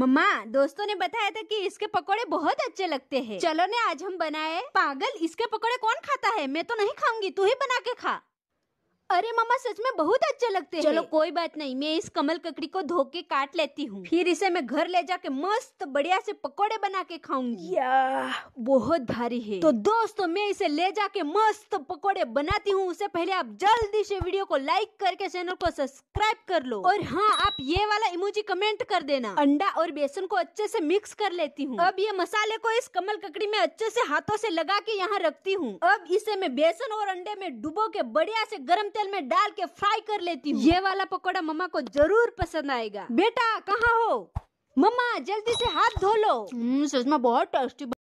मम्मा दोस्तों ने बताया था कि इसके पकोड़े बहुत अच्छे लगते हैं चलो ने आज हम बनाए पागल इसके पकोड़े कौन खाता है मैं तो नहीं खाऊंगी तू ही बना के खा अरे मामा सच में बहुत अच्छे लगते हैं चलो कोई बात नहीं मैं इस कमल ककड़ी को धो के काट लेती हूँ फिर इसे मैं घर ले जाके मस्त बढ़िया से पकोड़े बना के खाऊंगी बहुत भारी है तो दोस्तों मैं इसे ले जाके मस्त पकोड़े बनाती हूँ उससे पहले आप जल्दी से वीडियो को लाइक करके चैनल को सब्सक्राइब कर लो और हाँ आप ये वाला इमोजी कमेंट कर देना अंडा और बेसन को अच्छे से मिक्स कर लेती हूँ अब ये मसाले को इस कमल ककड़ी में अच्छे से हाथों से लगा के यहाँ रखती हूँ अब इसे मैं बेसन और अंडे में डुबो के बढ़िया से गर्म तेल तेल में डाल के फ्राई कर लेती हूँ ये वाला पकौड़ा मम्मा को जरूर पसंद आएगा बेटा कहाँ हो मम्मा जल्दी से हाथ धो लो हम्म, सच बहुत टेस्टी